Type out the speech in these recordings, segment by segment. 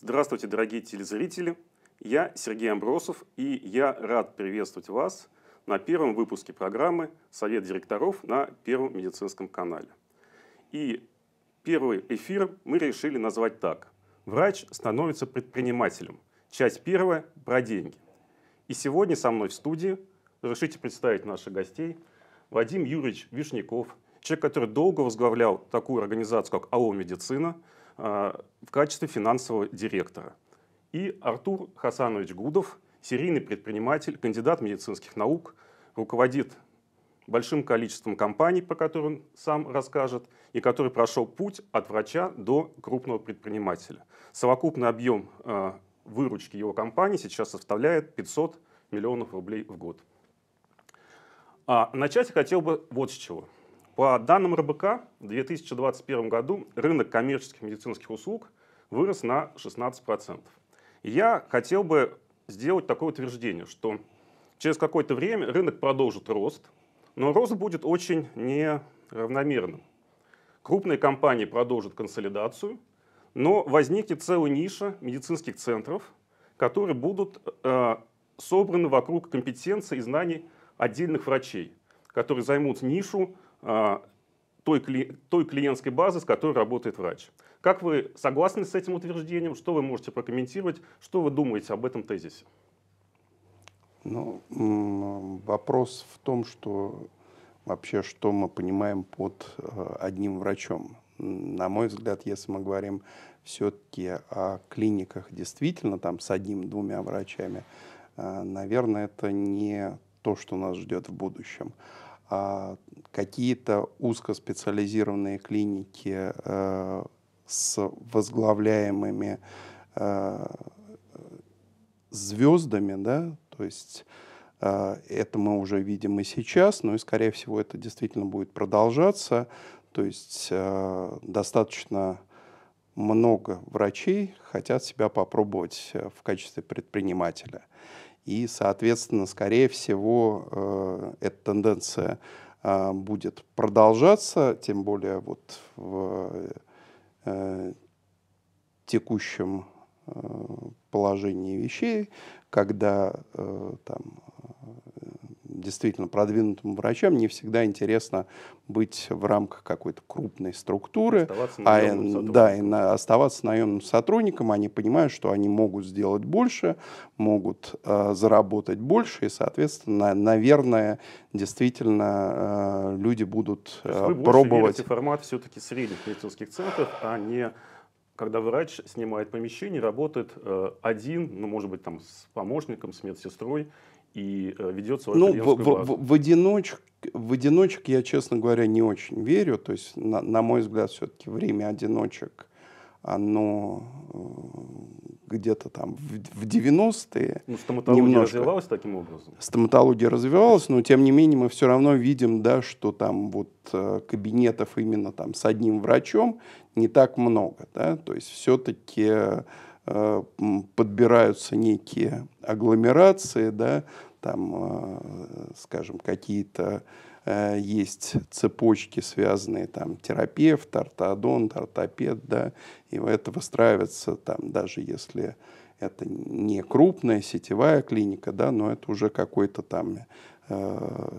Здравствуйте, дорогие телезрители! Я Сергей Амбросов, и я рад приветствовать вас на первом выпуске программы «Совет директоров» на Первом медицинском канале. И первый эфир мы решили назвать так. «Врач становится предпринимателем. Часть первая про деньги». И сегодня со мной в студии, разрешите представить наших гостей, Вадим Юрьевич Вишняков, человек, который долго возглавлял такую организацию, как АО «Медицина», Э, в качестве финансового директора. И Артур Хасанович Гудов, серийный предприниматель, кандидат медицинских наук, руководит большим количеством компаний, по которым он сам расскажет, и который прошел путь от врача до крупного предпринимателя. Совокупный объем э, выручки его компании сейчас составляет 500 миллионов рублей в год. А начать я хотел бы вот с чего. По данным РБК, в 2021 году рынок коммерческих медицинских услуг вырос на 16%. И я хотел бы сделать такое утверждение, что через какое-то время рынок продолжит рост, но рост будет очень неравномерным. Крупные компании продолжат консолидацию, но возникнет целая ниша медицинских центров, которые будут э, собраны вокруг компетенции и знаний отдельных врачей, которые займут нишу а, той, кли, той клиентской базы, с которой работает врач. Как вы согласны с этим утверждением? Что вы можете прокомментировать? Что вы думаете об этом тезисе? Ну, вопрос в том, что вообще, что мы понимаем под э, одним врачом. На мой взгляд, если мы говорим все-таки о клиниках действительно там с одним-двумя врачами, э, наверное, это не то, что нас ждет в будущем. А какие-то узкоспециализированные клиники э, с возглавляемыми э, звездами, да, то есть э, это мы уже видим и сейчас, но и, скорее всего, это действительно будет продолжаться, то есть э, достаточно много врачей хотят себя попробовать э, в качестве предпринимателя. И, соответственно, скорее всего, э, эта тенденция а, будет продолжаться, тем более вот в э, текущем э, положении вещей, когда э, там действительно продвинутым врачам не всегда интересно быть в рамках какой-то крупной структуры, оставаться а, да, и на, оставаться наемным сотрудником. Они понимают, что они могут сделать больше, могут э, заработать больше, и, соответственно, наверное, действительно э, люди будут э, вы пробовать. Вы формат все-таки средних медицинских центров, а не когда врач снимает помещение, работает э, один, ну, может быть, там с помощником, с медсестрой, и э, ведется. ну, в, В, в, в, одиноч, в одиночек я, честно говоря, не очень верю. То есть, на, на мой взгляд, все-таки время одиночек, оно э, где-то там в, в 90-е. Ну, стоматология немножко. развивалась таким образом? Стоматология развивалась, но тем не менее мы все равно видим, да, что там вот э, кабинетов именно там с одним врачом не так много. Да? То есть все-таки Э, подбираются некие агломерации, да, там, э, скажем, какие-то э, есть цепочки, связанные там терапевт, ортодонт, ортопед, да, и это выстраивается там, даже если это не крупная сетевая клиника, да, но это уже какой-то там, э,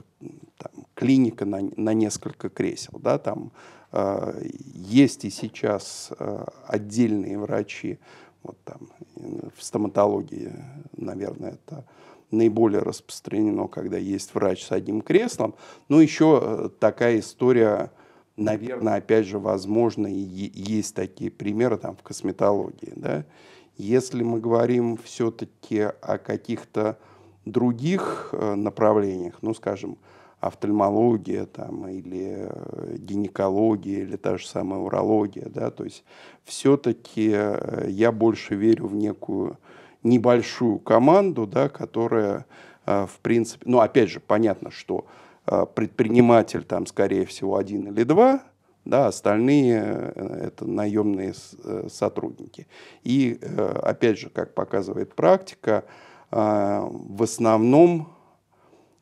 там клиника на, на несколько кресел, да, там э, есть и сейчас э, отдельные врачи, вот там. В стоматологии, наверное, это наиболее распространено, когда есть врач с одним креслом. Но ну, еще э, такая история, наверное, опять же, возможно, и есть такие примеры там в косметологии. Да? Если мы говорим все-таки о каких-то других э, направлениях, ну, скажем, офтальмология там, или э, гинекология, или та же самая урология. Да? То есть все-таки э, я больше верю в некую небольшую команду, да, которая, э, в принципе, ну, опять же, понятно, что предприниматель там, скорее всего, один или два, да, остальные это наемные сотрудники. И опять же, как показывает практика, в основном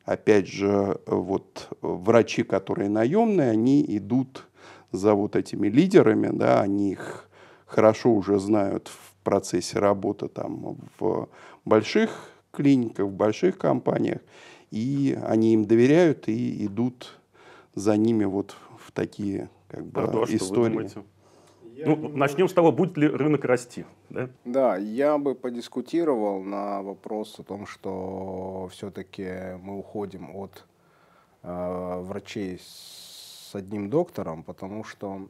опять же, вот врачи, которые наемные, они идут за вот этими лидерами, да, они их хорошо уже знают в процессе работы там в больших клиниках, в больших компаниях, и они им доверяют и идут за ними вот в такие как бы Ардо, истории. Что вы думаете? Я ну, не... начнем с того, будет ли рынок расти. Да? да, я бы подискутировал на вопрос о том, что все-таки мы уходим от э, врачей с с одним доктором, потому что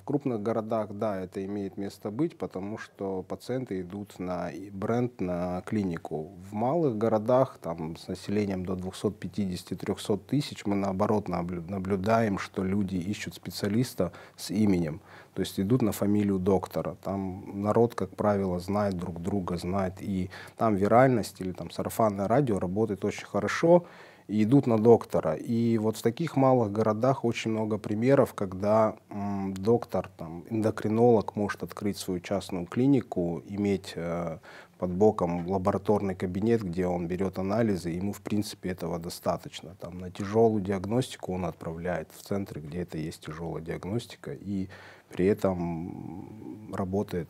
в крупных городах, да, это имеет место быть, потому что пациенты идут на бренд, на клинику. В малых городах, там, с населением до 250-300 тысяч, мы наоборот наблюдаем, что люди ищут специалиста с именем, то есть идут на фамилию доктора. Там народ, как правило, знает друг друга, знает, и там виральность или там сарафанное радио работает очень хорошо, и идут на доктора. И вот в таких малых городах очень много примеров, когда м, доктор, там, эндокринолог может открыть свою частную клинику, иметь э, под боком лабораторный кабинет, где он берет анализы, ему, в принципе, этого достаточно. Там, на тяжелую диагностику он отправляет в центры, где это есть тяжелая диагностика, и при этом работает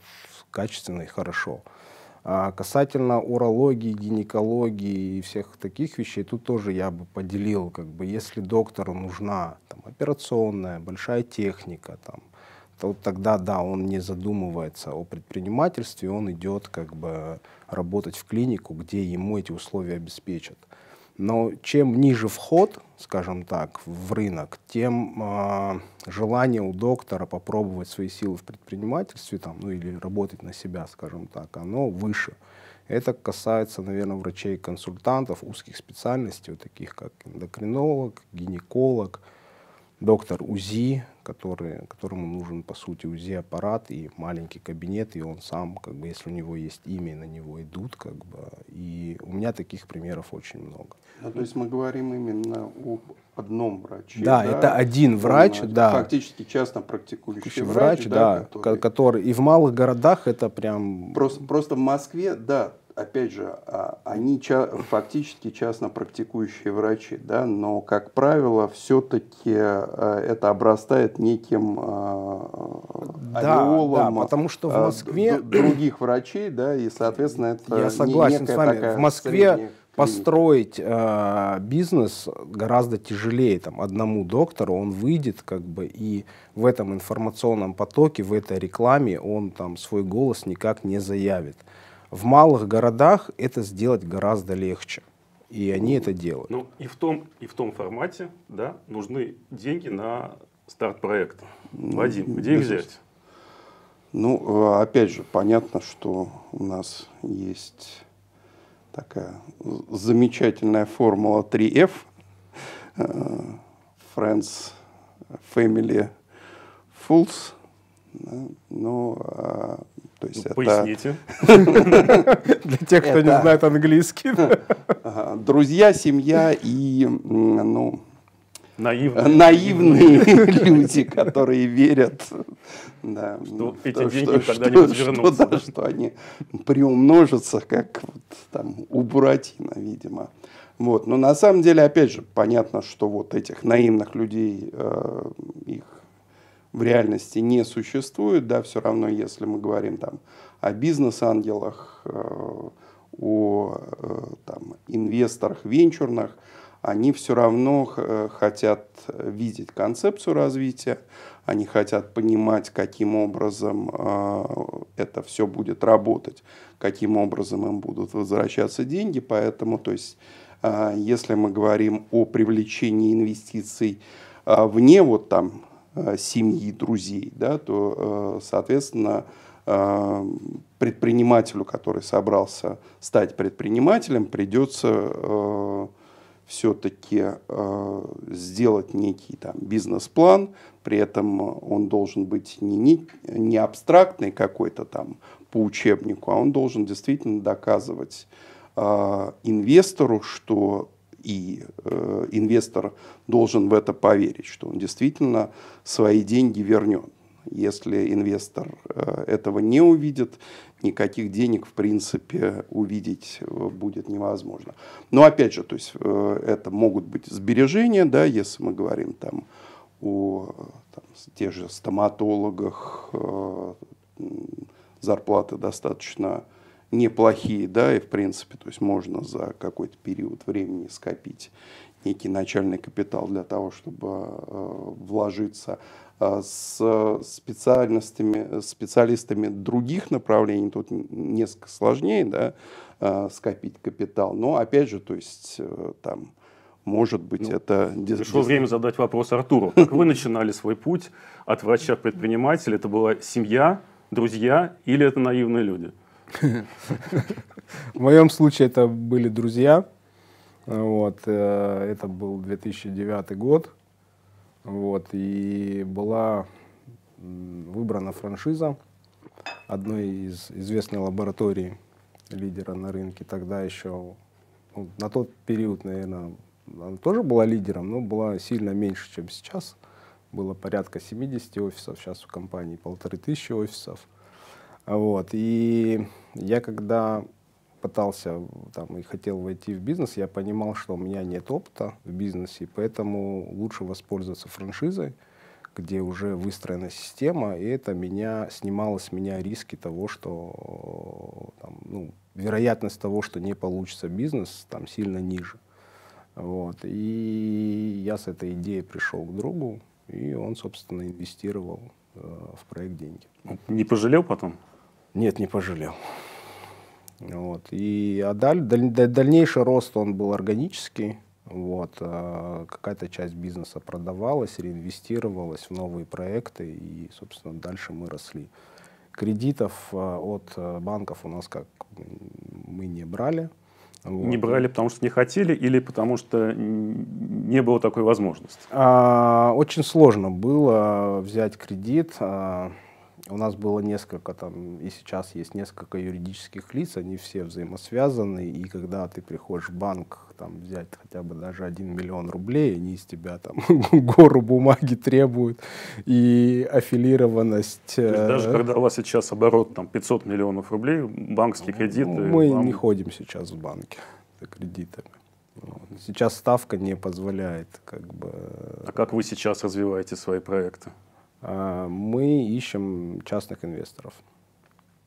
качественно и хорошо. А касательно урологии, гинекологии и всех таких вещей, тут тоже я бы поделил, как бы, если доктору нужна там, операционная, большая техника, там, то тогда, да, он не задумывается о предпринимательстве, он идет как бы работать в клинику, где ему эти условия обеспечат. Но чем ниже вход, скажем так, в рынок, тем э, желание у доктора попробовать свои силы в предпринимательстве, там, ну или работать на себя, скажем так, оно выше. Это касается, наверное, врачей-консультантов узких специальностей, вот таких как эндокринолог, гинеколог, доктор УЗИ, который, которому нужен, по сути, УЗИ-аппарат и маленький кабинет, и он сам, как бы, если у него есть имя, на него идут, как бы, и у меня таких примеров очень много. А, то есть мы говорим именно об одном враче, да? Да, это один врач, он, да. Фактически частно практикующий врач, врач да, да который... который... И в малых городах это прям... Просто, просто в Москве, да, опять же, а, они ча фактически частно практикующие врачи, да, но, как правило, все-таки а, это обрастает неким а, да, да, потому что в Москве... других врачей, да, и, соответственно, это Я согласен некая с вами. Такая в Москве построить э, бизнес гораздо тяжелее там одному доктору он выйдет как бы и в этом информационном потоке в этой рекламе он там свой голос никак не заявит в малых городах это сделать гораздо легче. И они это делают. Ну, и в том, и в том формате да, нужны деньги на старт проекта. Ну, Вадим, где их взять? Ну, э, опять же, понятно, что у нас есть такая замечательная формула 3F. Э, Friends, Family, Fools. Но ну, а то есть ну, это... Поясните. Для тех, кто не знает английский. Друзья, семья и, ну, Наивные. Наивные люди, которые верят, да, что эти деньги когда-нибудь вернутся. да, что они приумножатся, как вот, там, у Буратино, видимо. Вот. Но на самом деле, опять же, понятно, что вот этих наивных людей э, в реальности не существует, да, все равно, если мы говорим там о бизнес-ангелах, э, о э, там, инвесторах венчурных, они все равно э, хотят видеть концепцию развития, они хотят понимать, каким образом это все будет работать, каким образом им будут возвращаться деньги. Поэтому, то есть, если мы говорим о привлечении инвестиций вне вот там Э, семьи, друзей, да, то, э, соответственно, э, предпринимателю, который собрался стать предпринимателем, придется все-таки сделать некий там бизнес-план, при этом он должен быть не, не, не абстрактный какой-то там по учебнику, а он должен действительно доказывать инвестору, что и э, инвестор должен в это поверить, что он действительно свои деньги вернет. Если инвестор э, этого не увидит, никаких денег, в принципе, увидеть э, будет невозможно. Но опять же, то есть, э, это могут быть сбережения, да, если мы говорим там, о там, тех же стоматологах, э, зарплаты достаточно э, неплохие, да, и в принципе, то есть можно за какой-то период времени скопить некий начальный капитал для того, чтобы э, вложиться э, с специальностями, специалистами других направлений, тут несколько сложнее, да, э, скопить капитал, но опять же, то есть э, там может быть, ну, это... Пришло время задать вопрос Артуру. Как вы начинали свой путь от врача-предпринимателя? Это была семья, друзья или это наивные люди? В моем случае это были друзья. Вот, э, это был 2009 год. Вот, и была выбрана франшиза одной из известной лаборатории лидера на рынке. Тогда еще, ну, на тот период, наверное, она тоже была лидером, но была сильно меньше, чем сейчас. Было порядка 70 офисов, сейчас у компании полторы тысячи офисов. Вот. И я когда пытался там, и хотел войти в бизнес, я понимал, что у меня нет опыта в бизнесе, поэтому лучше воспользоваться франшизой, где уже выстроена система, и это меня снимало с меня риски того, что там, ну, вероятность того, что не получится бизнес, там сильно ниже. Вот. И я с этой идеей пришел к другу, и он, собственно, инвестировал э, в проект деньги. Ну, не пожалел потом? Нет, не пожалел. Вот. И а даль, даль, дальнейший рост он был органический. Вот. А какая-то часть бизнеса продавалась, реинвестировалась в новые проекты, и, собственно, дальше мы росли. Кредитов а, от а, банков у нас как мы не брали. Вот. Не брали, потому что не хотели или потому что не было такой возможности? А, очень сложно было взять кредит. А, у нас было несколько, там, и сейчас есть несколько юридических лиц, они все взаимосвязаны, и когда ты приходишь в банк там, взять хотя бы даже 1 миллион рублей, они из тебя там гору бумаги требуют, и аффилированность... То есть даже э, когда у вас сейчас оборот там 500 миллионов рублей, банковский ну, кредит... мы вам... не ходим сейчас в банки за кредитами. Сейчас ставка не позволяет как бы... А как вы сейчас развиваете свои проекты? А, мы ищем частных инвесторов.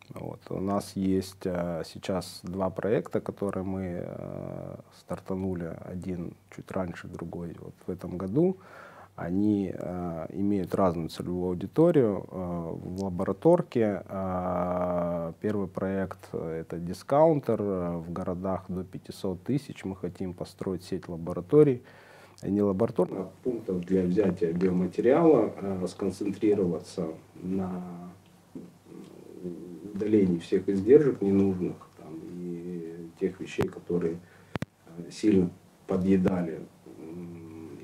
Вот. У нас есть а, сейчас два проекта, которые мы а, стартанули, один чуть раньше, другой вот в этом году. Они а, имеют разную целевую аудиторию. А, в лабораторке а, первый проект — это дискаунтер. В городах до 500 тысяч мы хотим построить сеть лабораторий — а не лабораторных а пунктов для взятия биоматериала, а сконцентрироваться на удалении всех издержек ненужных там, и тех вещей, которые э, сильно подъедали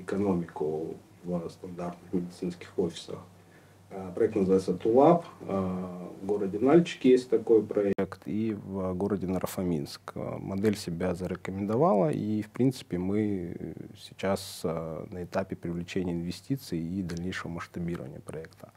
экономику в стандартных медицинских офисах. А, проект называется Тулап. А, в городе Нальчик есть такой проект. И в городе Нарфаминск. А, модель себя зарекомендовала. И, в принципе, мы сейчас на этапе привлечения инвестиций и дальнейшего масштабирования проекта.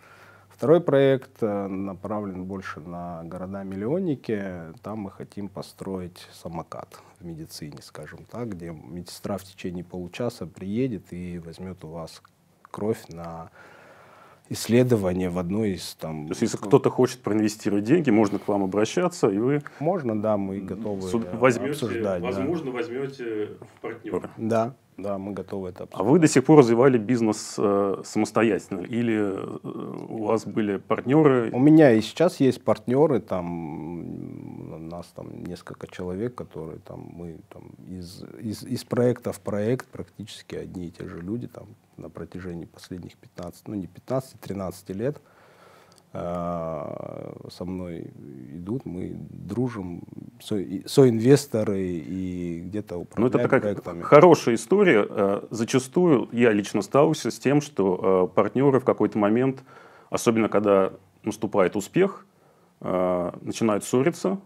Второй проект направлен больше на города-миллионники. Там мы хотим построить самокат в медицине, скажем так, где медсестра в течение получаса приедет и возьмет у вас кровь на исследование в одной из там... То есть, если кто-то хочет проинвестировать деньги, можно к вам обращаться, и вы... Можно, да, мы готовы суд... возьмете, обсуждать. Возможно, да. возьмете в партнера. Да, да, мы готовы это а обсуждать. А вы до сих пор развивали бизнес э, самостоятельно? Или э, у вас были партнеры? У меня и сейчас есть партнеры, там нас там несколько человек, которые там мы там из, из, из проекта в проект практически одни и те же люди там на протяжении последних 15, ну не 15, 13 лет а, со мной идут, мы дружим, со, и, соинвесторы и где-то управляем Ну это такая проектами. хорошая история. А, зачастую я лично сталкивался с тем, что а, партнеры в какой-то момент, особенно когда наступает успех, начинают ссориться,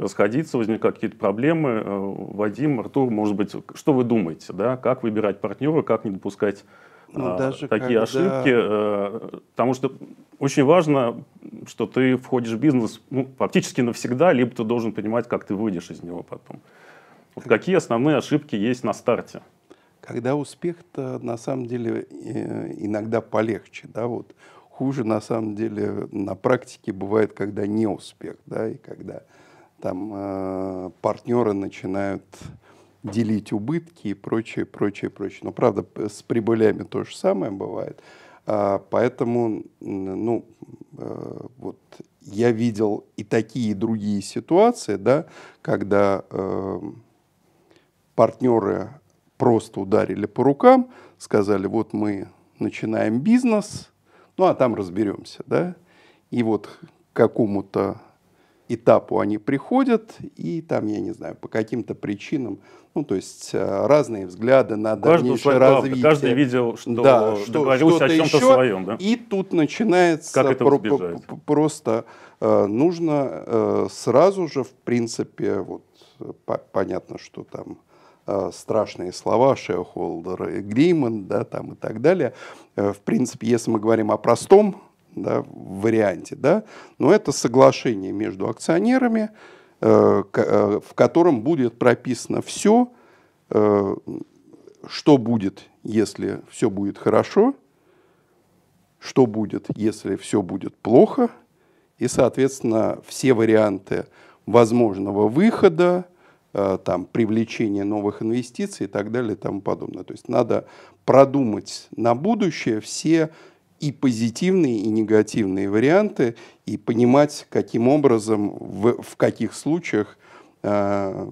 расходиться, возникают какие-то проблемы. Э, Вадим, Артур, может быть, что вы думаете, да, как выбирать партнера, как не допускать ну, а, даже такие когда... ошибки, э, потому что очень важно, что ты входишь в бизнес ну, фактически навсегда, либо ты должен понимать, как ты выйдешь из него потом. Вот какие основные ошибки есть на старте? Когда успех-то на самом деле э, иногда полегче, да, вот хуже на самом деле на практике бывает, когда не успех, да, и когда там э, партнеры начинают делить убытки и прочее, прочее, прочее. Но правда, с прибылями то же самое бывает. А, поэтому, ну, э, вот я видел и такие, и другие ситуации, да, когда э, партнеры просто ударили по рукам, сказали, вот мы начинаем бизнес, ну а там разберемся, да, и вот какому-то этапу они приходят, и там, я не знаю, по каким-то причинам, ну, то есть э, разные взгляды на каждый дальнейшее развитие. Правда. Каждый видел, что да, что, что-то о чем-то еще, своем. Да? И тут начинается как это про- просто э, нужно э, сразу же, в принципе, вот по- понятно, что там э, страшные слова и Гриман да, там и так далее. Э, в принципе, если мы говорим о простом да, варианте. Да? Но это соглашение между акционерами, э, э в котором будет прописано все, э, что будет, если все будет хорошо, что будет, если все будет плохо, и, соответственно, все варианты возможного выхода, э, там, привлечения новых инвестиций и так далее и тому подобное. То есть надо продумать на будущее все и позитивные, и негативные варианты, и понимать, каким образом, в, в каких случаях э,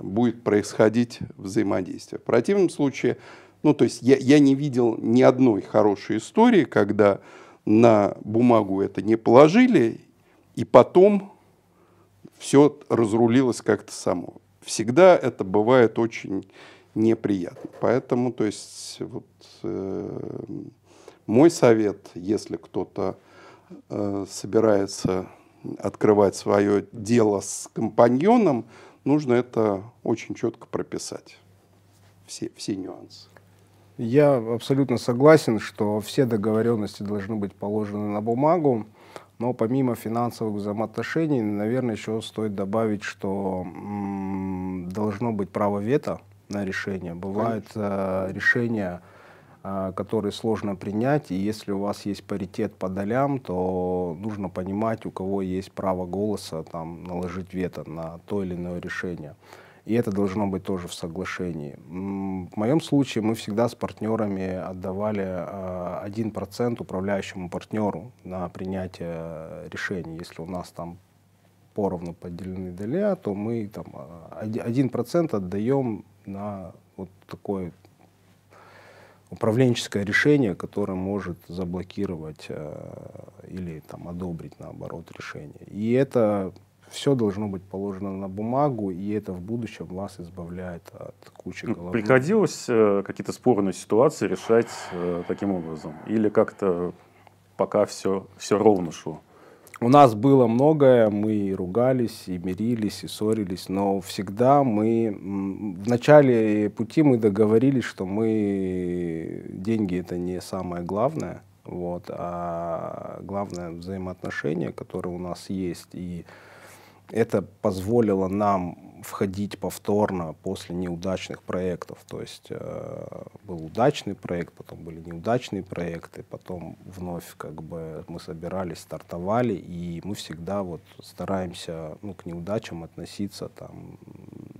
будет происходить взаимодействие. В противном случае, ну, то есть я, я не видел ни одной хорошей истории, когда на бумагу это не положили, и потом все разрулилось как-то само. Всегда это бывает очень неприятно. Поэтому, то есть, вот... Э, мой совет, если кто-то э, собирается открывать свое дело с компаньоном, нужно это очень четко прописать, все, все нюансы. Я абсолютно согласен, что все договоренности должны быть положены на бумагу, но помимо финансовых взаимоотношений, наверное, еще стоит добавить, что должно быть право вето на решение. Бывают э, решения а, которые сложно принять. И если у вас есть паритет по долям, то нужно понимать, у кого есть право голоса там, наложить вето на то или иное решение. И это должно быть тоже в соглашении. В моем случае мы всегда с партнерами отдавали 1% а, управляющему партнеру на принятие решений. Если у нас там поровну поделены доля, то мы там 1% а, отдаем на вот такой управленческое решение, которое может заблокировать э, или там, одобрить, наоборот, решение. И это все должно быть положено на бумагу, и это в будущем вас избавляет от кучи головы. Приходилось э, какие-то спорные ситуации решать э, таким образом? Или как-то пока все, все ровно шло? у нас было многое, мы и ругались, и мирились, и ссорились, но всегда мы в начале пути мы договорились, что мы деньги это не самое главное, вот, а главное взаимоотношения, которые у нас есть, и это позволило нам входить повторно после неудачных проектов. То есть э, был удачный проект, потом были неудачные проекты, потом вновь как бы мы собирались, стартовали, и мы всегда вот стараемся ну, к неудачам относиться там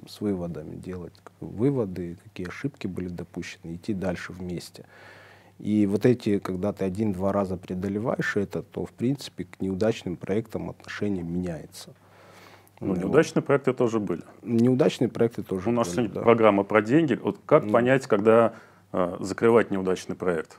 с выводами, делать выводы, какие ошибки были допущены, идти дальше вместе. И вот эти, когда ты один-два раза преодолеваешь это, то, в принципе, к неудачным проектам отношение меняется. Ну, неудачные вот. проекты тоже были. Неудачные проекты тоже У нас были, да. программа про деньги. Вот как ну, понять, когда э, закрывать неудачный проект?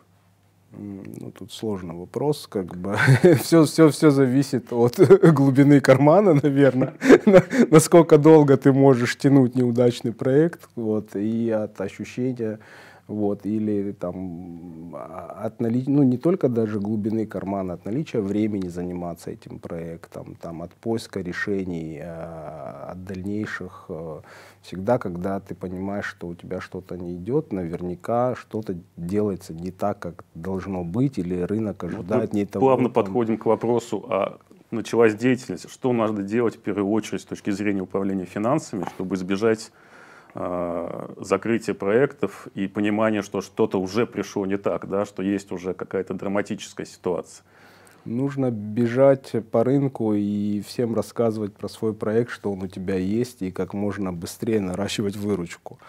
Ну, тут сложный вопрос, как бы все, все, все зависит от глубины кармана, наверное, насколько долго ты можешь тянуть неудачный проект, вот, и от ощущения вот, или там а, от наличия, ну не только даже глубины кармана, от наличия времени заниматься этим проектом, там от поиска решений, э, от дальнейших, э, всегда, когда ты понимаешь, что у тебя что-то не идет, наверняка что-то делается не так, как должно быть, или рынок ожидает вот не того. Плавно там... подходим к вопросу, а началась деятельность, что надо делать в первую очередь с точки зрения управления финансами, чтобы избежать Э, закрытие проектов и понимание, что что-то уже пришло не так, да, что есть уже какая-то драматическая ситуация. Нужно бежать по рынку и всем рассказывать про свой проект, что он у тебя есть, и как можно быстрее наращивать выручку.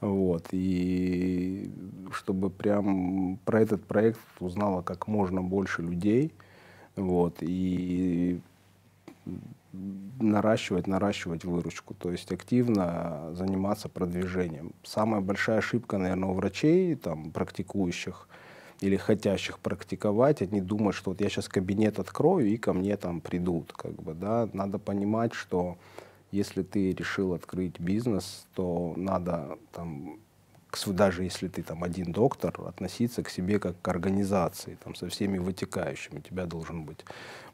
Вот. И чтобы прям про этот проект узнало как можно больше людей. Вот. И наращивать, наращивать выручку, то есть активно заниматься продвижением. Самая большая ошибка, наверное, у врачей, там, практикующих или хотящих практиковать, они думают, что вот я сейчас кабинет открою и ко мне там придут, как бы, да. Надо понимать, что если ты решил открыть бизнес, то надо там даже если ты там один доктор, относиться к себе как к организации, там, со всеми вытекающими. У тебя должен быть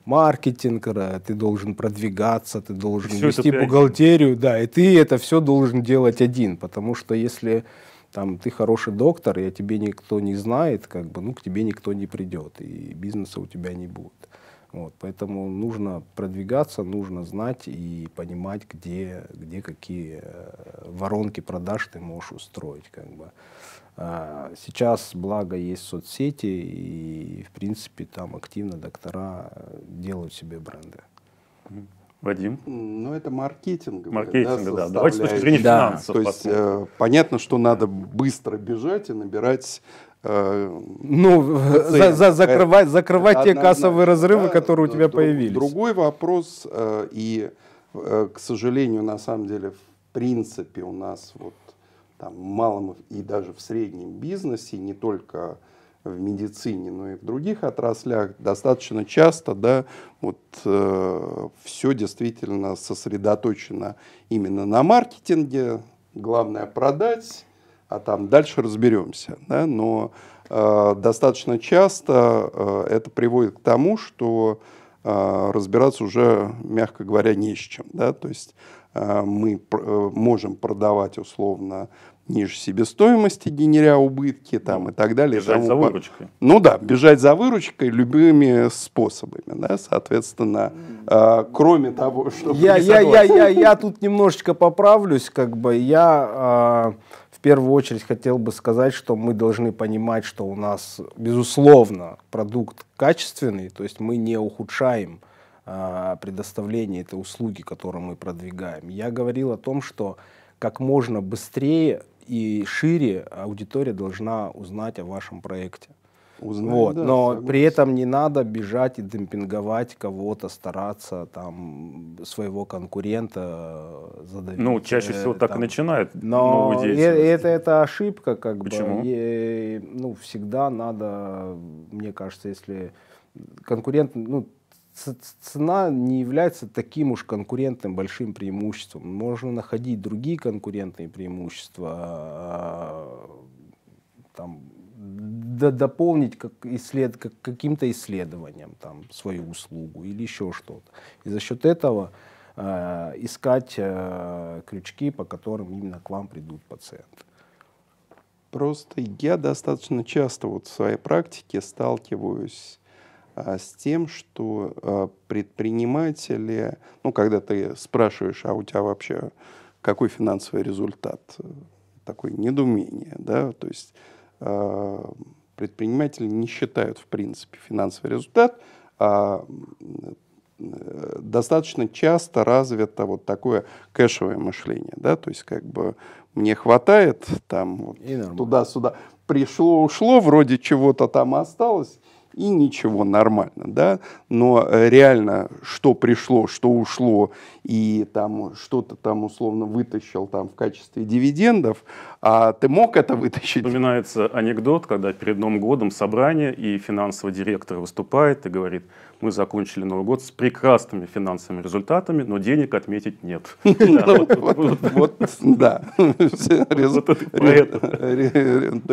маркетинг, э, ты должен продвигаться, ты должен все вести бухгалтерию, один. да, и ты это все должен делать один, потому что если там ты хороший доктор, и о тебе никто не знает, как бы, ну, к тебе никто не придет, и бизнеса у тебя не будет. Вот, поэтому нужно продвигаться, нужно знать и понимать, где, где какие э, воронки продаж ты можешь устроить. Как бы. А, сейчас, благо, есть соцсети, и, в принципе, там активно доктора э, делают себе бренды. Вадим? Ну, это маркетинг. Маркетинг, да. да. Давайте с точки зрения да. финансов. То есть, э, понятно, что надо быстро бежать и набирать ну, за, за, закрывать, э, закрывать Одна, те кассовые разрывы, да, которые у тебя друг, появились. Другой вопрос, э, и, э, к сожалению, на самом деле, в принципе, у нас вот там, малом и даже в среднем бизнесе, не только в медицине, но и в других отраслях, достаточно часто, да, вот э, все действительно сосредоточено именно на маркетинге, главное продать, а там дальше разберемся. Да? Но э, достаточно часто э, это приводит к тому, что э, разбираться уже, мягко говоря, не с чем. Да? То есть э, мы пр- э, можем продавать условно ниже себестоимости, генеря убытки там, ну, и так далее. Бежать за выручкой. Ну да, бежать за выручкой любыми способами, да, соответственно. Э, кроме того, что... Я, я, я, я, я тут немножечко поправлюсь, как бы я... Э, первую очередь хотел бы сказать, что мы должны понимать, что у нас, безусловно, продукт качественный, то есть мы не ухудшаем э, предоставление этой услуги, которую мы продвигаем. Я говорил о том, что как можно быстрее и шире аудитория должна узнать о вашем проекте. Узнаем, вот, да, но согласен. при этом не надо бежать и демпинговать кого-то, стараться там своего конкурента задавить. Ну, чаще всего э, так и начинают. Но э, это, это ошибка, как Почему? бы. Почему? ну, всегда надо, мне кажется, если конкурент, ну, цена не является таким уж конкурентным большим преимуществом. Можно находить другие конкурентные преимущества, а, там, дополнить как исслед, как каким-то исследованием там, свою услугу или еще что-то. И за счет этого э, искать э, крючки, по которым именно к вам придут пациенты. Просто я достаточно часто вот в своей практике сталкиваюсь а, с тем, что а, предприниматели, ну, когда ты спрашиваешь, а у тебя вообще какой финансовый результат, э, такое недоумение, да, то есть Э, предприниматели не считают, в принципе, финансовый результат, а э, достаточно часто развито вот такое кэшевое мышление, да, то есть как бы мне хватает там вот, туда-сюда пришло, ушло, вроде чего-то там осталось и ничего нормально, да, но э, реально что пришло, что ушло и там что-то там условно вытащил там в качестве дивидендов, а ты мог это вытащить? Вспоминается анекдот, когда перед Новым годом собрание, и финансовый директор выступает и говорит, мы закончили Новый год с прекрасными финансовыми результатами, но денег отметить нет. Ну, вот, да. То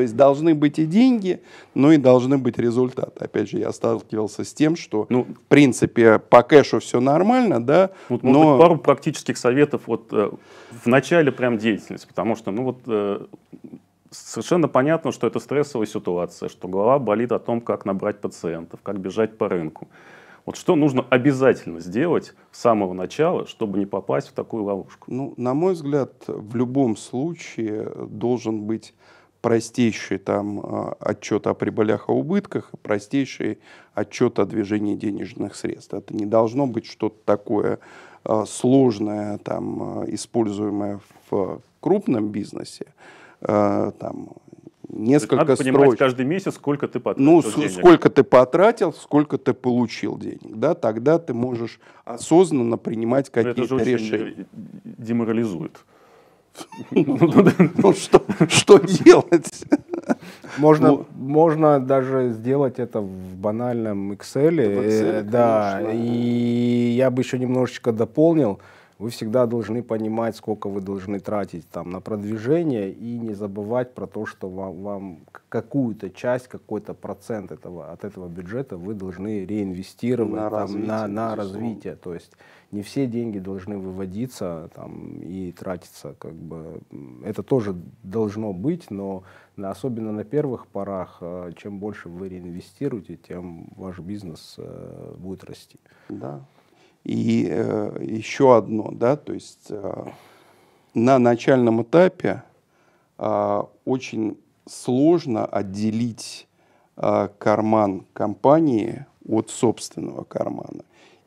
есть должны быть и деньги, но и должны быть результаты. Опять же, я сталкивался с тем, что, ну, в принципе, по кэшу все нормально, да, но... пару практических советов вот э, в начале прям деятельности, потому что, ну вот э, совершенно понятно, что это стрессовая ситуация, что голова болит о том, как набрать пациентов, как бежать по рынку. Вот что нужно обязательно сделать с самого начала, чтобы не попасть в такую ловушку? Ну, на мой взгляд, в любом случае должен быть простейший там а, отчет о прибылях и убытках, простейший отчет о движении денежных средств. Это не должно быть что-то такое а, сложное, там, а, используемое в крупном бизнесе, э, там, несколько Надо понимать каждый месяц, сколько ты потратил Ну, денег. сколько ты потратил, сколько ты получил денег. Да? Тогда ты можешь осознанно принимать какие-то решения. Это же очень деморализует. Ну, ну, ну что, что делать? Можно, ну, можно даже сделать это в банальном Excel. Э, да, и я бы еще немножечко дополнил. Вы всегда должны понимать, сколько вы должны тратить там, на продвижение и не забывать про то, что вам, вам какую-то часть, какой-то процент этого, от этого бюджета вы должны реинвестировать на, там, развитие, на, на развитие. То есть не все деньги должны выводиться там, и тратиться. Как бы. Это тоже должно быть, но на, особенно на первых порах, э, чем больше вы реинвестируете, тем ваш бизнес э, будет расти. Да, и э, еще одно, да, то есть э, на начальном этапе э, очень сложно отделить э, карман компании от собственного кармана.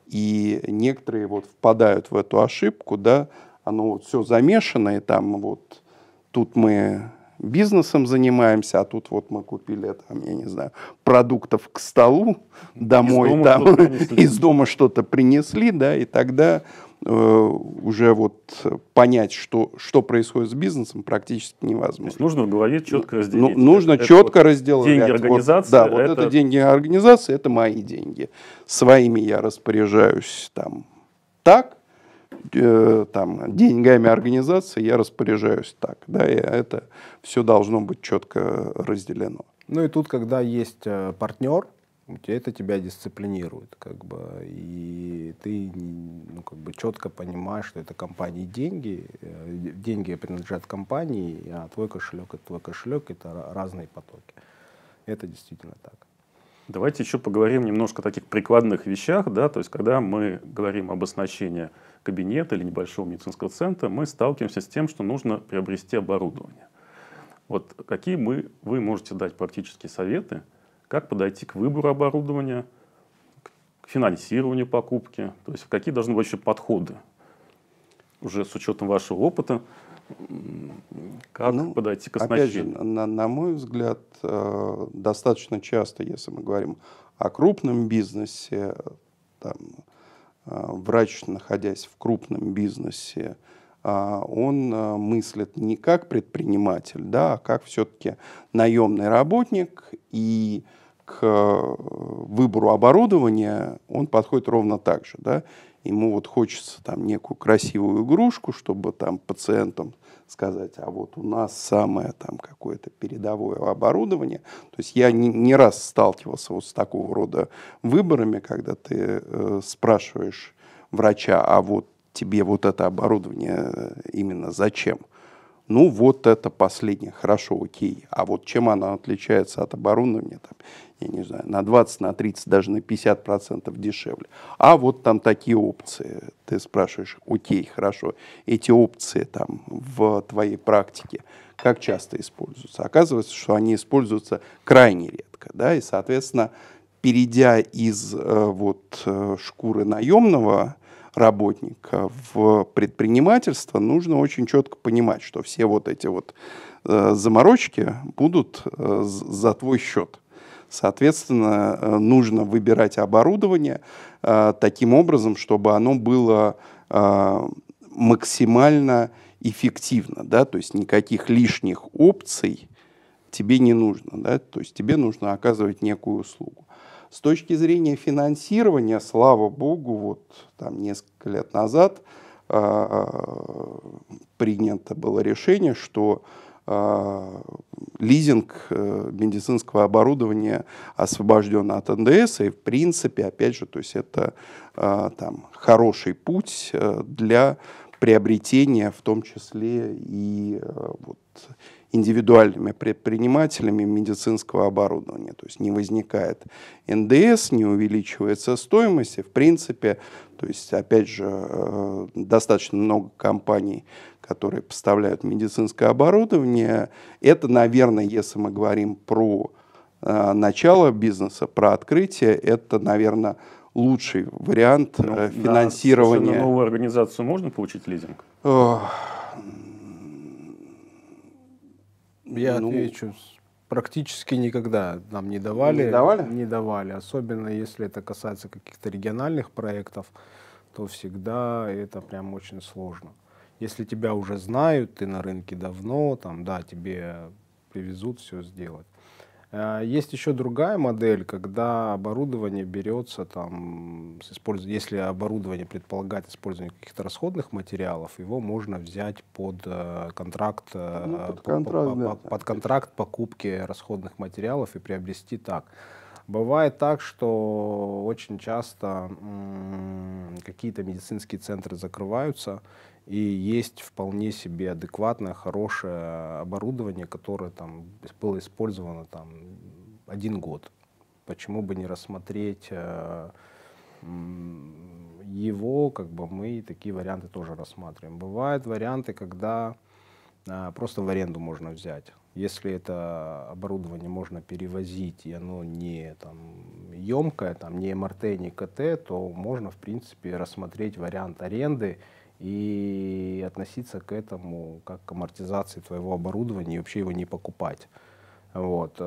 И некоторые вот впадают в эту ошибку, да, оно вот все замешано, и там вот тут мы бизнесом занимаемся, а тут вот мы купили, там, я не знаю, продуктов к столу домой, из дома там, из дома что-то принесли, да, и тогда э, уже вот понять, что, что происходит с бизнесом, практически невозможно. То есть нужно в голове ну, четко ну, разделить. Ну, нужно это четко вот разделить. Деньги организации. Вот, да, вот это... это деньги организации, это мои деньги. Своими я распоряжаюсь там так, Э, там, деньгами организации я распоряжаюсь так. Да, и это все должно быть четко разделено. Ну и тут, когда есть э, партнер, это тебя дисциплинирует, как бы, и ты ну, как бы четко понимаешь, что это компании деньги, э, деньги принадлежат компании, а твой кошелек это твой кошелек, это разные потоки. Это действительно так. Давайте еще поговорим немножко о таких прикладных вещах, да, то есть когда мы говорим об оснащении кабинета или небольшого медицинского центра, мы сталкиваемся с тем, что нужно приобрести оборудование. Вот какие мы, вы можете дать практические советы, как подойти к выбору оборудования, к финансированию покупки, то есть какие должны быть еще подходы уже с учетом вашего опыта, как ну, подойти к оснащению? Опять же, на, на мой взгляд, э, достаточно часто, если мы говорим о крупном бизнесе, там, Э, врач, находясь в крупном бизнесе, а, он э, мыслит не как предприниматель, да, а как все-таки наемный работник, и к э, выбору оборудования он подходит ровно так же. Да? ему вот хочется там некую красивую игрушку, чтобы там пациентам сказать, а вот у нас самое там какое-то передовое оборудование. То есть я не, не раз сталкивался вот с такого рода выборами, когда ты э, спрашиваешь врача, а вот тебе вот это оборудование э, именно зачем? ну вот это последнее, хорошо, окей. А вот чем она отличается от оборудования, там, я не знаю, на 20, на 30, даже на 50 процентов дешевле. А вот там такие опции. Ты спрашиваешь, окей, хорошо, эти опции там в твоей практике как часто используются? Оказывается, что они используются крайне редко, да, и, соответственно, перейдя из э, вот э, шкуры наемного работника в предпринимательство, нужно очень четко понимать, что все вот эти вот э, заморочки будут э, за твой счет. Соответственно, э, нужно выбирать оборудование э, таким образом, чтобы оно было э, максимально эффективно, да, то есть никаких лишних опций тебе не нужно, да, то есть тебе нужно оказывать некую услугу. С точки зрения финансирования, слава богу, вот там несколько лет назад а, а, принято было решение, что а, лизинг э, медицинского оборудования освобожден от НДС, и в принципе, опять же, то есть это там, хороший путь э, для приобретения, в том числе и э, вот, индивидуальными предпринимателями медицинского оборудования. То есть не возникает НДС, не увеличивается стоимость, и в принципе, то есть опять же, э, достаточно много компаний, которые поставляют медицинское оборудование. Это, наверное, если мы говорим про э, начало бизнеса, про открытие, это, наверное, лучший вариант э, ну, финансирования. На новую организацию можно получить лизинг? Я ну, отвечу, практически никогда нам не давали. Не давали? Не давали. Особенно если это касается каких-то региональных проектов, то всегда это прям очень сложно. Если тебя уже знают, ты на рынке давно, там, да, тебе привезут все сделать. Э, есть еще другая модель, когда оборудование берется там, с использ... если оборудование предполагает использование каких-то расходных материалов, его можно взять под э, контракт, э, ну, под, контракт по, да. под контракт покупки расходных материалов и приобрести так. Бывает так, что очень часто какие-то медицинские центры закрываются, и есть вполне себе адекватное, хорошее оборудование, которое там было использовано там один год. Почему бы не рассмотреть э, его, как бы мы такие варианты тоже рассматриваем. Бывают варианты, когда э, просто в аренду можно взять. Если это оборудование можно перевозить, и оно не там, емкое, там, не МРТ, не КТ, то можно, в принципе, рассмотреть вариант аренды, и относиться к этому как к амортизации твоего оборудования и вообще его не покупать. Вот. Э,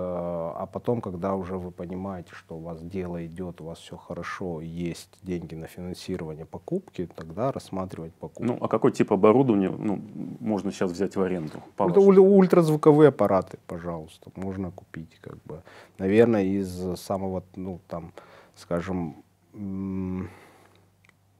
а потом, когда уже вы понимаете, что у вас дело идет, у вас все хорошо, есть деньги на финансирование покупки, тогда рассматривать покупку. Ну, а какой тип оборудования ну, можно сейчас взять в аренду? Это уль- ультразвуковые аппараты, пожалуйста, можно купить. Как бы. Наверное, из самого, ну, там, скажем,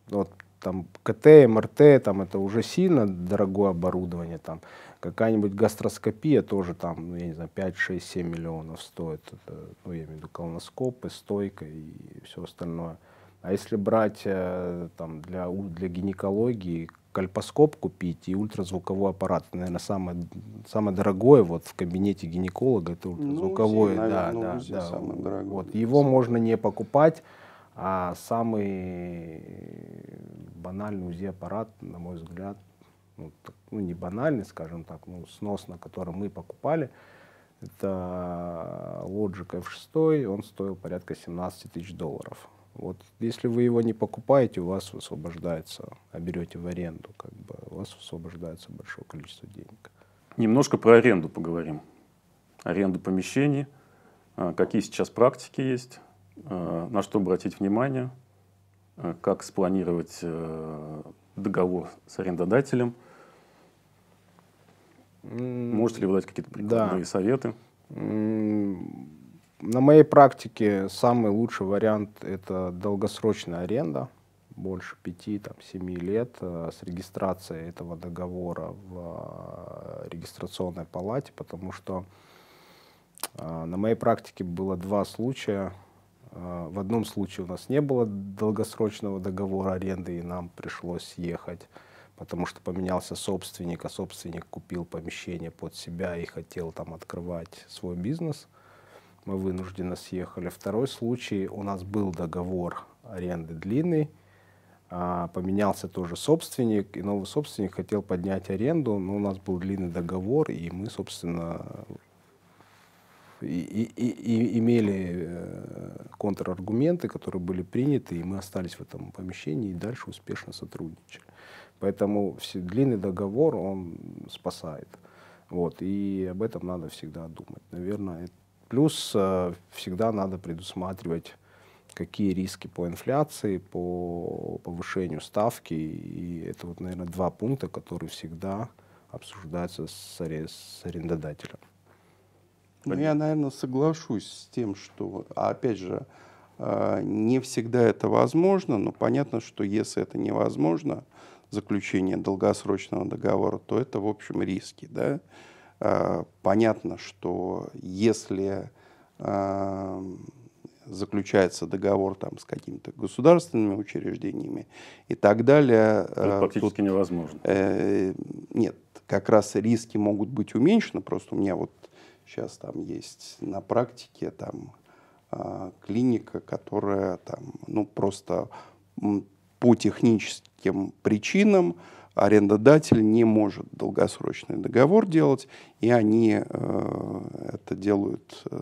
вот там КТ, МРТ, там это уже сильно дорогое оборудование, там какая-нибудь гастроскопия тоже там, ну, я не знаю, 5, 6, 7 миллионов стоит, это, ну, я имею в виду колоноскопы, стойка и все остальное. А если брать э, там для, для гинекологии, кальпоскоп купить и ультразвуковой аппарат. Наверное, самое, самое дорогое вот в кабинете гинеколога это ну, ультразвуковой. Ну, УЗИ, наверное, да, да, УЗИ да. Самое дорогое. Вот, его самое. можно не покупать, а самый э, банальный УЗИ-аппарат, на мой взгляд, ну, так, ну не банальный, скажем так, ну, снос, на который мы покупали, это Logic F6, он стоил порядка 17 тысяч долларов. Вот если вы его не покупаете, у вас высвобождается, а берете в аренду, как бы, у вас высвобождается большое количество денег. Немножко про аренду поговорим. Аренду помещений, а, какие сейчас практики есть, Э, на что обратить внимание, э, как спланировать э, договор с арендодателем. Можете ли вы дать какие-то прикладные да. советы? На моей практике самый лучший вариант – это долгосрочная аренда, больше 5-7 лет с регистрацией этого договора в регистрационной палате, потому что на моей практике было два случая – а, в одном случае у нас не было долгосрочного договора аренды, и нам пришлось ехать, потому что поменялся собственник, а собственник купил помещение под себя и хотел там открывать свой бизнес. Мы вынуждены съехали. Второй случай, у нас был договор аренды длинный, а, поменялся тоже собственник, и новый собственник хотел поднять аренду, но у нас был длинный договор, и мы, собственно, и, и, и имели э, контраргументы, которые были приняты, и мы остались в этом помещении и дальше успешно сотрудничали. Поэтому все, длинный договор, он спасает. Вот, и об этом надо всегда думать. Наверное, плюс э, всегда надо предусматривать какие риски по инфляции, по повышению ставки. И это, вот, наверное, два пункта, которые всегда обсуждаются с арендодателем. Ну, я, наверное, соглашусь с тем, что, а опять же, а, не всегда это возможно, но понятно, что если это невозможно, заключение долгосрочного договора, то это, в общем, риски. Да? А, понятно, что если заключается договор там, с какими-то государственными учреждениями и так далее. Это практически тут, невозможно. Э, нет, как раз риски могут быть уменьшены. Просто у меня вот Сейчас там есть на практике там а, клиника, которая там, ну, просто по техническим причинам арендодатель не может долгосрочный договор делать, и они э, это делают э,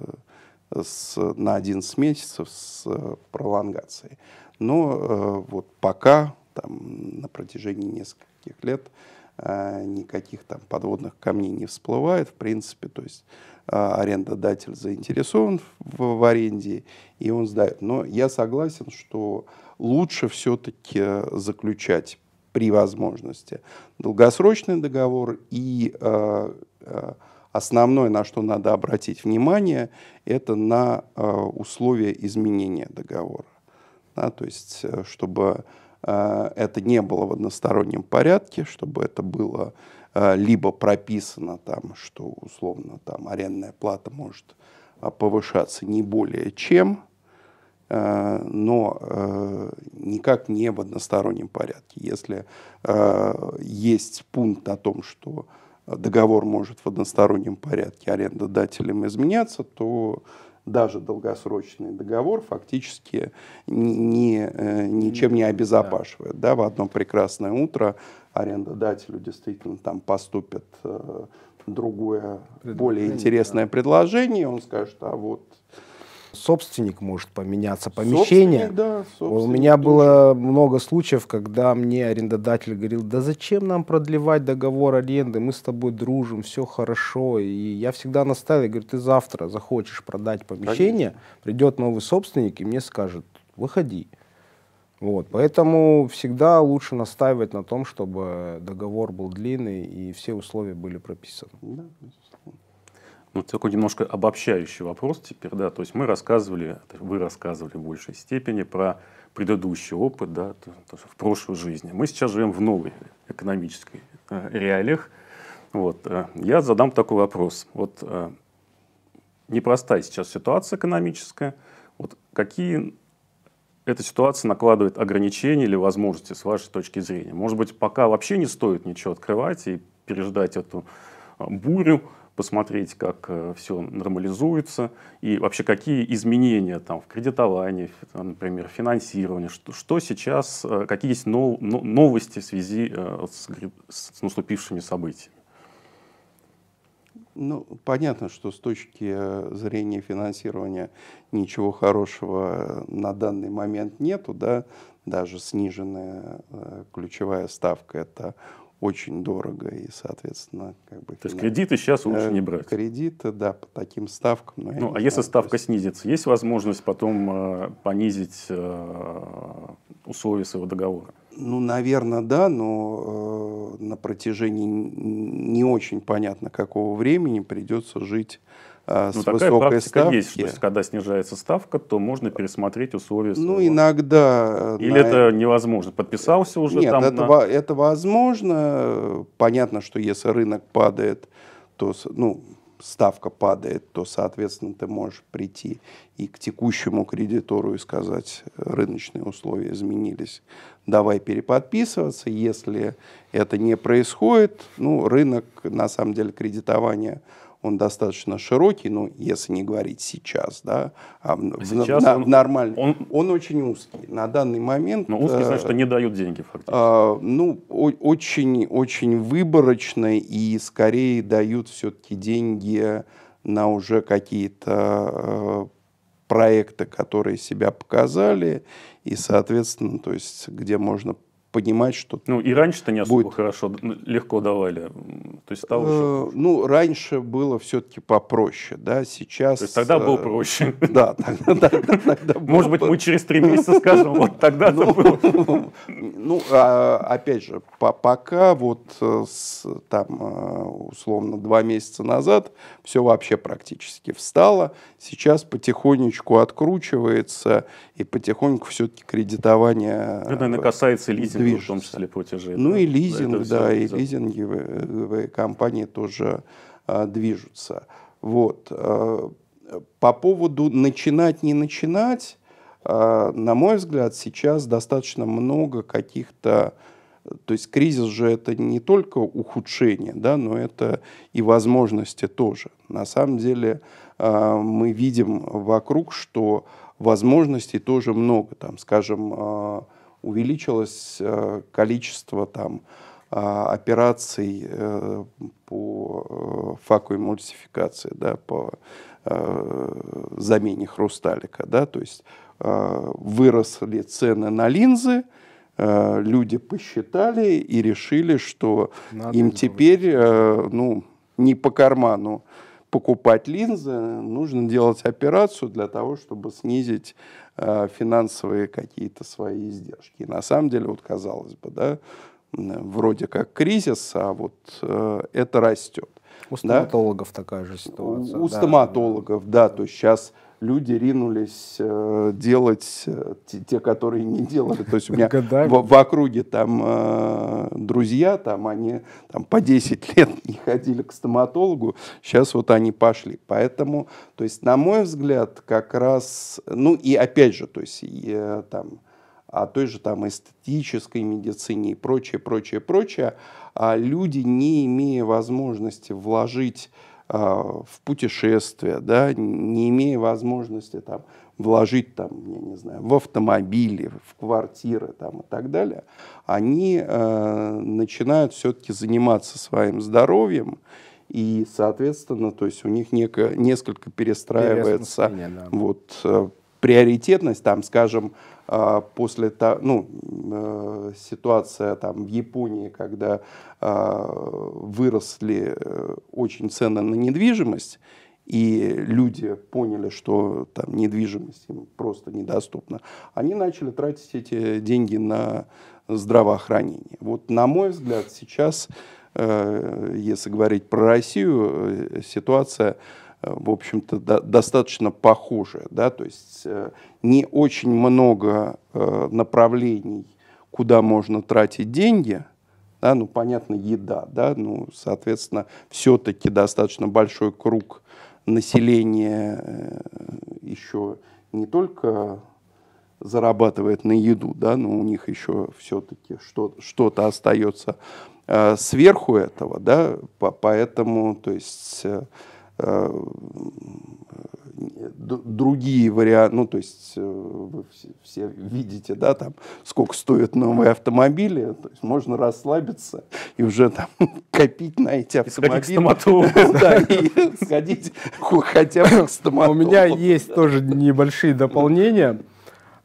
с, на 11 месяцев с э, пролонгацией. Но э, вот пока, там, на протяжении нескольких лет, а, никаких там подводных камней не всплывает, в принципе, то есть а, арендодатель заинтересован в, в аренде, и он сдает. Но я согласен, что лучше все-таки заключать при возможности долгосрочный договор и а, основное, на что надо обратить внимание, это на условия изменения договора. Да, то есть, э, чтобы Э, это не было в одностороннем порядке, чтобы это было э, либо прописано там, что условно там арендная плата может э, повышаться не более чем, но никак не в одностороннем порядке. Если есть пункт о том, что договор может в одностороннем порядке арендодателем изменяться, то даже долгосрочный договор фактически ни, ни, э, ничем не обезопашивает. Да. да, в одно прекрасное утро арендодателю действительно там поступит э, другое, более интересное да. предложение, он скажет, а вот собственник может поменяться, помещение. Собственник, да, собственник У меня тоже. было много случаев, когда мне арендодатель говорил, да зачем нам продлевать договор аренды, мы с тобой дружим, все хорошо. И я всегда настаиваю, говорю, ты завтра захочешь продать помещение, Конечно. придет новый собственник и мне скажет, выходи. Вот, поэтому всегда лучше настаивать на том, чтобы договор был длинный и все условия были прописаны. Да, ну, такой немножко обобщающий вопрос теперь, да, то есть мы рассказывали, вы рассказывали в большей степени про предыдущий опыт, да, то, то, в прошлой жизни. Мы сейчас живем в новой экономической э, реалиях. Вот, э, я задам такой вопрос. Вот э, непростая сейчас ситуация экономическая. Вот какие эта ситуация накладывает ограничения или возможности с вашей точки зрения? Может быть, пока вообще не стоит ничего открывать и переждать эту э, бурю, посмотреть, как э, все нормализуется, и вообще какие изменения там в кредитовании, например, финансировании, что, что сейчас, э, какие есть нов, новости в связи э, с, с наступившими событиями. Ну, понятно, что с точки зрения финансирования ничего хорошего на данный момент нету, да, даже сниженная э, ключевая ставка это очень дорого и, соответственно, как бы. То есть кредиты сейчас э, лучше не брать. Кредиты, да, по таким ставкам. Ну, а знаю, если ставка есть... снизится, есть возможность потом э, понизить э, условия своего договора? Ну, наверное, да, но э, на протяжении не очень понятно какого времени придется жить Э, ну, с ну, такая высокой ставки. есть, то есть, когда снижается ставка, то можно пересмотреть условия. Ну, своего. Ну, иногда... Э, Или на... это э, невозможно? Подписался уже Нет, там? Нет, это, на... это возможно. Понятно, что если рынок падает, то, ну, ставка падает, то, соответственно, ты можешь прийти и к текущему кредитору и сказать, рыночные условия изменились, давай переподписываться. Если это не происходит, ну, рынок, на самом деле, кредитования он достаточно широкий, ну, если не говорить сейчас, да, а сейчас в, на, он, в нормальном, он, он очень узкий. На данный момент... Но узкий, э, значит, что не дают деньги фактически. Э, ну, о, очень, очень выборочно и скорее дают все-таки деньги на уже какие-то э, проекты, которые себя показали, и, соответственно, то есть, где можно понимать, что... Ну, и раньше-то не особо будет... хорошо, легко давали. То есть стало э, уже... Ну, раньше было все-таки попроще, да, сейчас... То есть тогда было э, проще. Да, тогда, тогда, тогда было... Может быть, мы через три месяца скажем, вот тогда ну, было. Ну, а, опять же, пока вот э, там, э, условно, два месяца назад все вообще практически встало, сейчас потихонечку откручивается, и потихоньку все-таки кредитование... Это, наверное, касается лизинга недвижимость. В том числе платежи. Ну да? и лизинг, да, и за... лизинговые э, э, компании тоже а, движутся. Вот. Э, по поводу начинать, не начинать, а, на мой взгляд, сейчас достаточно много каких-то то есть кризис же это не только ухудшение, да, но это и возможности тоже. На самом деле э, мы видим вокруг, что возможностей тоже много. Там, скажем, э, увеличилось э, количество там, а, операций э, по э, факу эмульсификации, да, по замене хрусталика. Да, то есть выросли цены на линзы, люди посчитали и решили, что Надо им теперь ну, не по карману покупать линзы, нужно делать операцию для того, чтобы снизить э, финансовые какие-то свои издержки. И на самом деле, вот казалось бы, да, вроде как кризис, а вот э, это растет. У стоматологов да? такая же ситуация. У, у да. стоматологов, да, да, то есть сейчас люди ринулись э, делать э, те, те, которые не делали. То есть у меня в, в округе там э, друзья, там они там, по 10 лет не ходили к стоматологу, сейчас вот они пошли. Поэтому, то есть, на мой взгляд, как раз, ну и опять же, то есть, и, э, там, о той же там эстетической медицине и прочее, прочее, прочее, а люди, не имея возможности вложить а, в путешествия, да, не имея возможности там, вложить там, я не знаю, в автомобили, в квартиры там, и так далее, они э, начинают все-таки заниматься своим здоровьем, и, соответственно, то есть у них неко, несколько перестраивается да. вот, э, приоритетность, там, скажем, а, после того, ну, э, ситуация там в Японии, когда а, выросли э, очень цены на недвижимость, и люди поняли, что там недвижимость им просто недоступна, они начали тратить эти деньги на здравоохранение. Вот, на мой взгляд, сейчас, э, если говорить про Россию, ситуация в общем-то, до, достаточно похожая. Да? То есть э, не очень много э, направлений, куда можно тратить деньги. Да? Ну, понятно, еда. Да? Ну, соответственно, все-таки достаточно большой круг населения э, еще не только зарабатывает на еду, да, но у них еще все-таки что-то что остается сверху этого, да, по поэтому, то есть Э, другие варианты, ну, то есть э, вы все, видите, да, там, сколько стоят новые автомобили, то есть можно расслабиться и уже там копить на эти автомобили. Да, и сходить хотя бы к стоматологу. У меня есть тоже небольшие дополнения.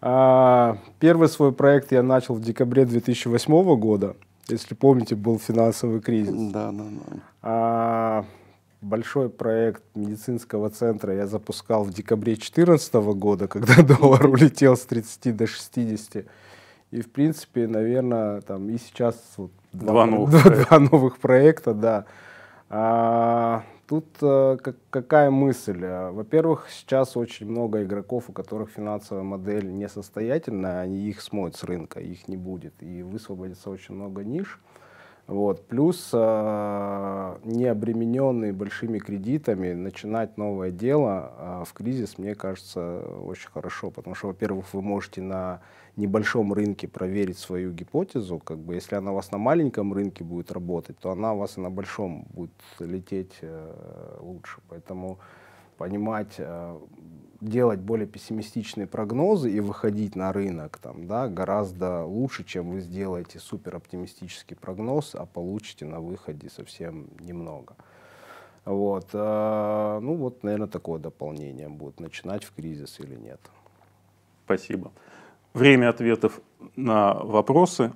А, первый свой проект я начал в декабре 2008 года. Если помните, был финансовый кризис. Да, да, да. А, Большой проект медицинского центра я запускал в декабре 2014 года, когда доллар улетел с 30 до 60. И, в принципе, наверное, там и сейчас вот, два, два, новых два, проекта. два новых проекта, да. А, тут а, как, какая мысль? Э, во-первых, сейчас очень много игроков, у которых финансовая модель несостоятельная, они их смоют с рынка, их не будет, и высвободится очень много ниш. Вот. Плюс э, не обремененный большими кредитами, начинать новое дело э, в кризис, мне кажется, очень хорошо. Потому что, во-первых, вы можете на небольшом рынке проверить свою гипотезу. Как бы, если она у вас на маленьком рынке будет работать, то она у вас и на большом будет лететь э, лучше. Поэтому понимать, делать более пессимистичные прогнозы и выходить на рынок там, да, гораздо лучше, чем вы сделаете супер оптимистический прогноз, а получите на выходе совсем немного. Вот, а, ну вот, наверное, такое дополнение будет, начинать в кризис или нет. Спасибо. Время ответов на вопросы.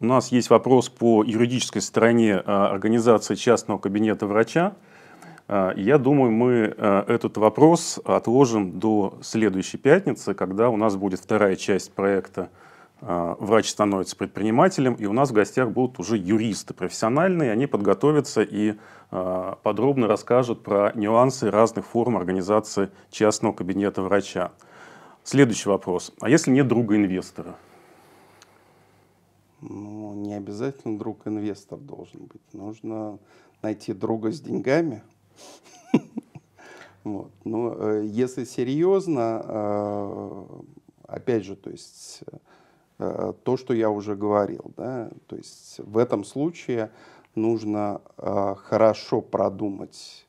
У нас есть вопрос по юридической стороне э, организации частного кабинета врача. А, я думаю, мы э, этот вопрос отложим до следующей пятницы, когда у нас будет вторая часть проекта а, «Врач становится предпринимателем», и у нас в гостях будут уже юристы профессиональные, они подготовятся и а, подробно расскажут про нюансы разных форм организации частного кабинета врача. Следующий вопрос. А если нет друга инвестора? Ну, не обязательно друг инвестор должен быть. Нужно найти друга с деньгами – Вот. Но ну, э, если серьезно, э, опять же, то есть э, то, что я уже говорил, да, то есть в этом случае нужно хорошо продумать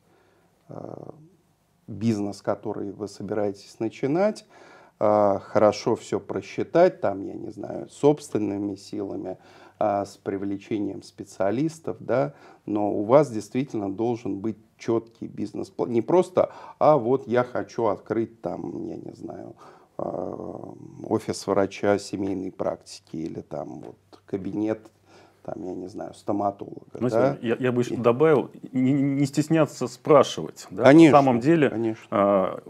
бизнес, который вы собираетесь начинать, хорошо все просчитать, там, я не знаю, собственными силами, с привлечением специалистов, да, но у вас действительно должен быть четкий бизнес-план. Не просто, а вот я хочу открыть там, я не знаю, а, офис врача семейной практики или там вот кабинет там, я не знаю, стоматолога. Знаете, да? я, я бы еще добавил, не, не стесняться спрашивать. Да? Конечно, На самом деле, конечно. А,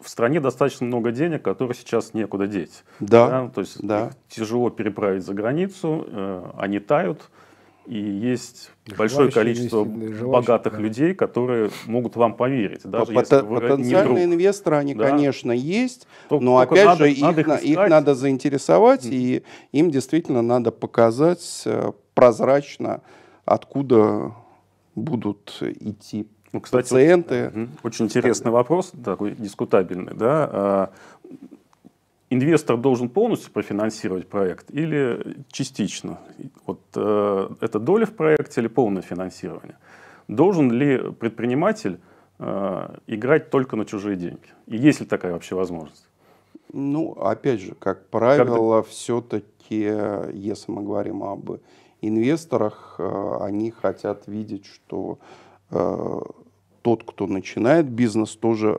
в стране достаточно много денег, которые сейчас некуда деть. Да. да? То есть да. тяжело переправить за границу, э, они тают и есть Желающие большое количество богатых да. людей, которые могут вам поверить. Даже Пот- если вы потенциальные не инвесторы, они, да. конечно, есть, только, но только опять надо, же их надо их, искать. их надо заинтересовать, mm. и им действительно надо показать э, прозрачно, откуда будут идти ну, кстати, пациенты. Очень интересный вопрос, такой дискутабельный. Да? А, инвестор должен полностью профинансировать проект или частично? Вот э, это доля в проекте или полное финансирование? Должен ли предприниматель э, играть только на чужие деньги? И есть ли такая вообще возможность? Ну, опять же, как правило, Когда... все-таки, если мы говорим об инвесторах, э, они хотят видеть, что э, тот, кто начинает бизнес, тоже э,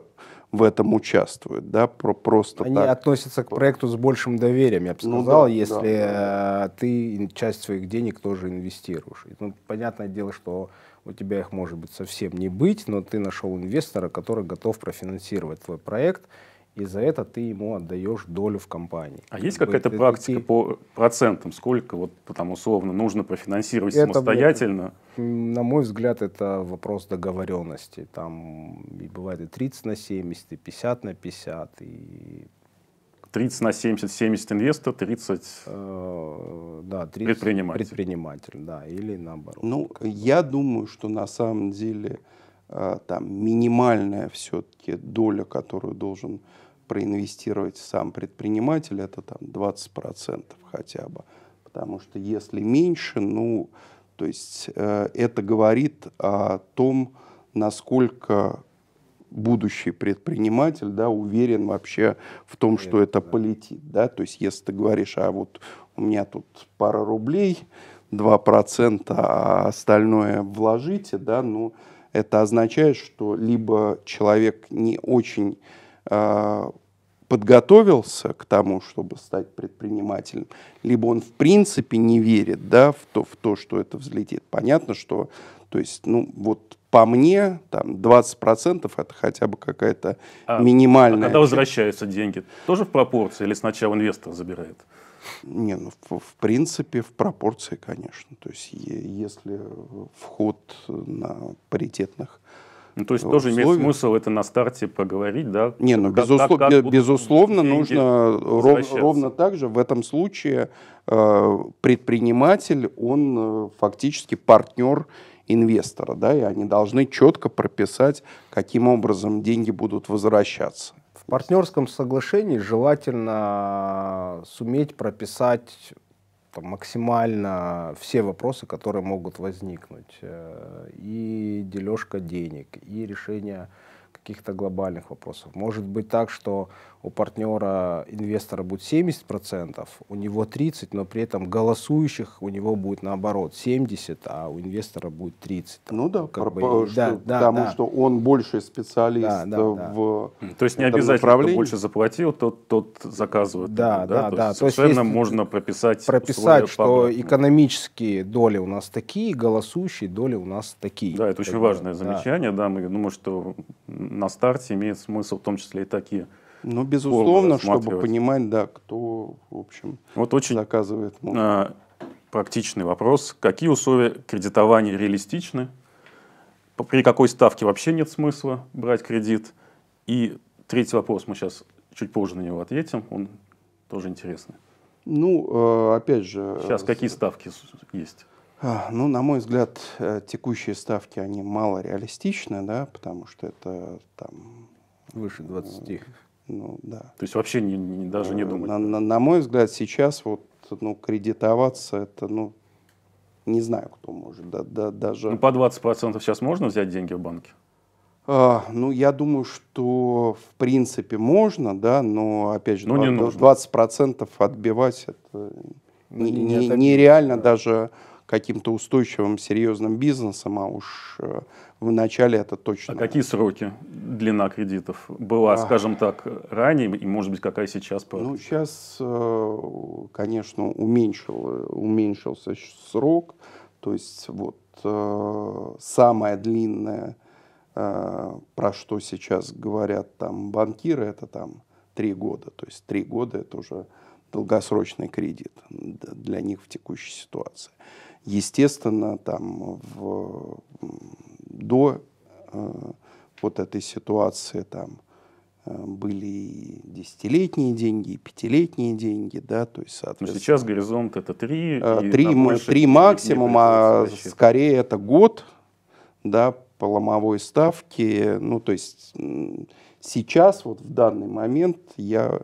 в этом участвуют, да, про просто Они так. относятся к проекту с большим доверием, я бы ну сказал, ну, да, если да, да. Э, ты часть своих денег тоже инвестируешь. Ну, понятное дело, что у тебя их может быть совсем не быть, но ты нашел инвестора, который готов профинансировать твой проект, и за это ты ему отдаешь долю в компании. А есть какая-то это, практика ты... по процентам? Сколько вот там условно нужно профинансировать это, самостоятельно? На мой взгляд, это вопрос договоренности. Там и бывает и 30 на 70, и 50 на 50, и 30 на 70, 70 инвестор, 30, э, да, 30 предприниматель. предприниматель, да, или наоборот. Ну, я думаю, что на самом деле э, там минимальная все-таки доля, которую должен проинвестировать сам предприниматель, это там 20% хотя бы. Потому что если меньше, ну, то есть э, это говорит о том, насколько будущий предприниматель да, уверен вообще в том, что Нет, это да. полетит. Да? То есть если ты говоришь, а вот у меня тут пара рублей, 2%, а остальное вложите, да, ну, это означает, что либо человек не очень а, подготовился к тому, чтобы стать предпринимателем, либо он в принципе не верит да, в, то, в то, что это взлетит. Понятно, что то есть, ну, вот по мне, там 20% это хотя бы какая-то а, минимальная... А когда возвращаются деньги, тоже в пропорции или сначала инвестор забирает? Не, ну, в, в принципе, в пропорции, конечно. То есть, е- если э, вход на паритетных ну, то есть тоже условия. имеет смысл это на старте поговорить, да? Не, ну, как, безуслов... как, как э, безусловно, нужно ров... ровно так же в этом случае э, предприниматель, он э, фактически партнер инвестора, да, и они должны четко прописать, каким образом деньги будут возвращаться. В партнерском соглашении желательно э, суметь прописать там, максимально все вопросы, которые могут возникнуть. Э, и дележка денег, и решение каких-то глобальных вопросов. Может быть так, что у партнера инвестора будет 70%, у него 30%, но при этом голосующих у него будет наоборот 70%, а у инвестора будет 30%. Ну да, как бы, что, да, да, потому да. что он больше специалист да, да, э, в То есть не обязательно, кто больше заплатил, тот, тот заказывает. Да, да, да. То, да. то есть совершенно есть, можно прописать Прописать, что погоды. Ну. экономические доли у нас такие, голосующие доли у нас такие. Да, это очень важное да. замечание. Да, мы думаем, что на старте имеет смысл в том числе и такие ну, безусловно, чтобы понимать, да, кто, в общем, вот очень заказывает. Может. А, практичный вопрос. Какие условия кредитования реалистичны? При какой ставке вообще нет смысла брать кредит? И третий вопрос, мы сейчас чуть позже на него ответим, он тоже интересный. Ну, э, опять же... Сейчас э, какие ставки есть? А, ну, на мой взгляд, э, текущие ставки, они мало реалистичны, да, потому что это там... Выше 20. Ну, да. То есть вообще не, не, даже не э, думать? На, на, на мой взгляд, сейчас вот, ну, кредитоваться, это, ну, не знаю, кто может. Да, да, даже... Ну, по 20% сейчас можно взять деньги в банке? А, ну, я думаю, что в принципе можно, да, но опять же, ну, 20%, 20 отбивать это ну, не, не, нереально да. даже каким-то устойчивым, серьезным бизнесом, а уж э, в начале это точно. А какие сроки, длина кредитов была, а... скажем так, ранее и, может быть, какая сейчас? Ну, сейчас, э, конечно, уменьшил, э, уменьшился срок. То есть вот самое длинное, про что сейчас говорят там банкиры, это там три года. То есть три года это уже долгосрочный кредит для них в текущей ситуации естественно, там в, до э, вот этой ситуации там э, были и десятилетние деньги, и пятилетние деньги, да, то есть, соответственно... Но сейчас горизонт это три... Э, три, три максимум, а скорее это год, да, по ломовой ставке, ну, то есть сейчас, вот в данный момент я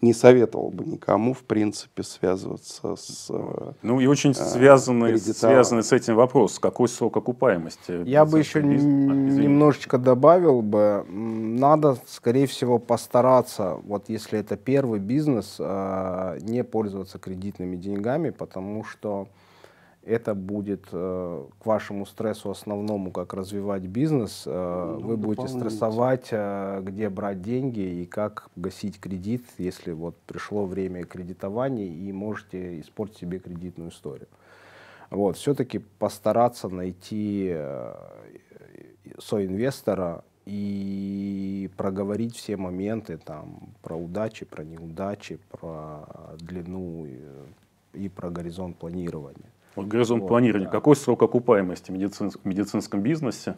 не советовал бы никому, в принципе, связываться с... Э, ну и очень э, связанный, кредитора. связанный с этим вопрос, какой срок окупаемости. Я бы еще а, бизнес... немножечко добавил бы, надо, скорее всего, постараться, вот если это первый бизнес, э, не пользоваться кредитными деньгами, потому что это будет э, к вашему стрессу основному, как развивать бизнес. Э, ну, вы будете стрессовать, э, где брать деньги и как гасить кредит, если вот пришло время кредитования и можете испортить себе кредитную историю. Вот, все-таки постараться найти э, соинвестора и проговорить все моменты там про удачи, про неудачи, про длину и, и про горизонт планирования. Горизонт вот, планирования. Да. Какой срок окупаемости в медицинском, в медицинском бизнесе?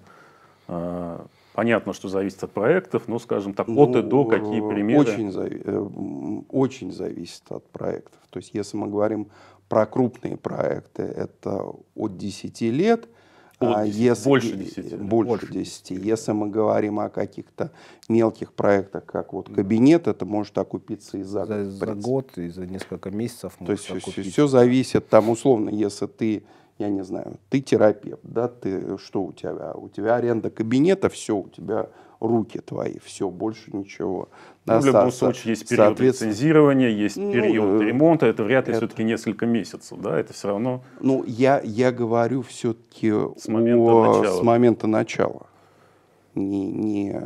А, понятно, что зависит от проектов, но, скажем так, от ну, и до ну, какие э, примеры? Очень, зави- э, очень зависит от проектов. То есть, если мы говорим про крупные проекты, это от 10 лет – от 10, а если, больше 10. Больше, больше 10. Если мы говорим о каких-то мелких проектах, как вот кабинет, это может окупиться и за, за, за год, и за несколько месяцев. То есть все, все зависит, там условно, если ты, я не знаю, ты терапевт, да, ты что у тебя? У тебя аренда кабинета, все, у тебя руки твои, все, больше ничего. Да, ну, в любом случае есть период соответственно, лицензирования, есть ну, период ну, ремонта, это вряд ли это, все-таки несколько месяцев, да, это все равно... Ну, я, я говорю все-таки с, момента о, начала. с момента начала, не, не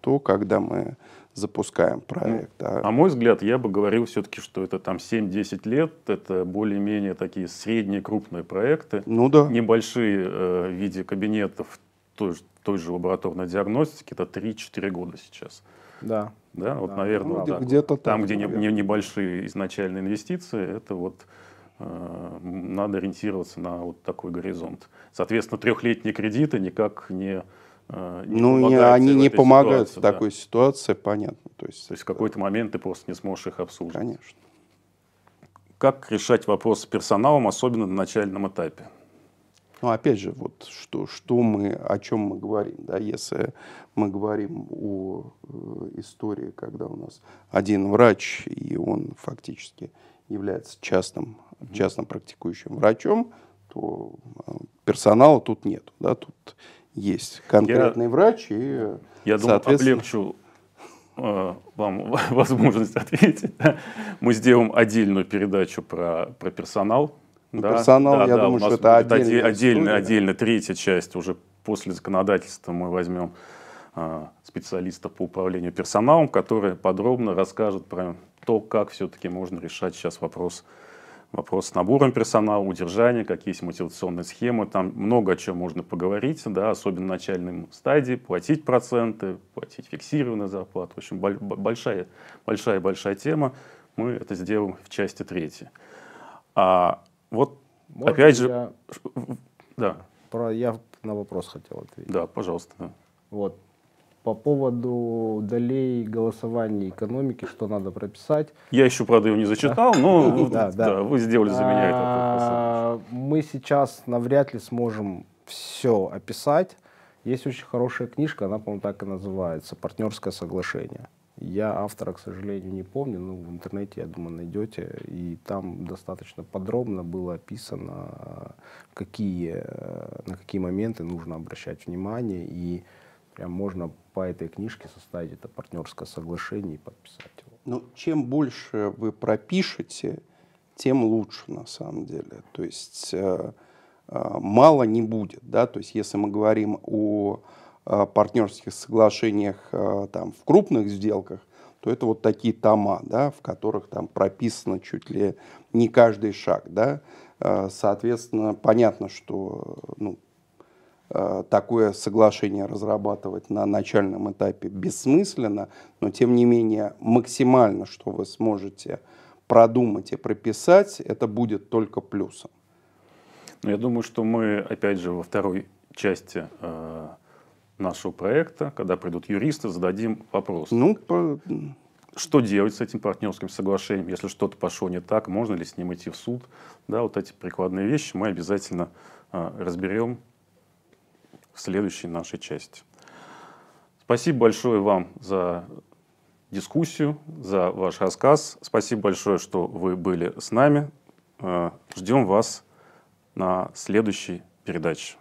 то, когда мы запускаем проект. Ну, а... а мой взгляд, я бы говорил все-таки, что это там 7-10 лет, это более-менее такие средние крупные проекты. Ну да. Небольшие э, в виде кабинетов, тоже той же лабораторной диагностики, это 3-4 года сейчас. Да. Да, вот, да. наверное, ну, да. где-то там, там, где наверное. не, небольшие изначальные инвестиции, это вот э, надо ориентироваться на вот такой горизонт. Соответственно, трехлетние кредиты никак не э, не ну, не, они не помогают ситуации, в такой ситуации, понятно. То есть, То есть в какой-то момент ты просто не сможешь их обслуживать. Конечно. Как решать вопрос с персоналом, особенно на начальном этапе? Но ну, опять же, вот что, что мы, о чем мы говорим, да, если мы говорим о э, истории, когда у нас один врач, и он фактически является частным, частным практикующим врачом, то э, персонала тут нет, да, тут есть конкретный я, врач и, я соответственно... думаю, облегчу э, вам возможность ответить. Мы сделаем отдельную передачу про, про персонал, да, ну, персонал, да, я да, думаю, что это отдельная, отдельная отдельно, третья часть уже после законодательства мы возьмем а, специалиста по управлению персоналом, который подробно расскажет про то, как все-таки можно решать сейчас вопрос, вопрос с набором персонала, удержания, какие есть мотивационные схемы. Там много о чем можно поговорить, да, особенно в начальной стадии, платить проценты, платить фиксированную зарплату. В общем, большая-большая тема. Мы это сделаем в части третьей. А вот Можно опять же, я... да. Про я на вопрос хотел ответить. Да, пожалуйста. Да. Вот по поводу долей голосования экономики, что надо прописать. Я еще, правда, его не зачитал, но да, да. вы сделали за меня а, это. Мы сейчас навряд ли сможем все описать. Есть очень хорошая книжка, она, по-моему, так и называется «Партнерское соглашение». Я автора, к сожалению, не помню, но в интернете, я думаю, найдете. И там достаточно подробно было описано, какие, на какие моменты нужно обращать внимание. И прям можно по этой книжке составить это партнерское соглашение и подписать его. Ну, чем больше вы пропишете, тем лучше на самом деле. То есть э, э, мало не будет, да. То есть если мы говорим о Э, партнерских соглашениях э, там, в крупных сделках, то это вот такие тома, да, в которых там прописано чуть ли не каждый шаг. Да. Э, соответственно, понятно, что ну, такое соглашение разрабатывать на начальном этапе бессмысленно, но тем не менее максимально, что вы сможете продумать и прописать, это будет только плюсом. Ну, я думаю, что мы опять же во второй части нашего проекта, когда придут юристы, зададим вопрос. Ну, по... Что делать с этим партнерским соглашением? Если что-то пошло не так, можно ли с ним идти в суд? Да, вот эти прикладные вещи мы обязательно а, разберем в следующей нашей части. Спасибо большое вам за дискуссию, за ваш рассказ. Спасибо большое, что вы были с нами. А, ждем вас на следующей передаче.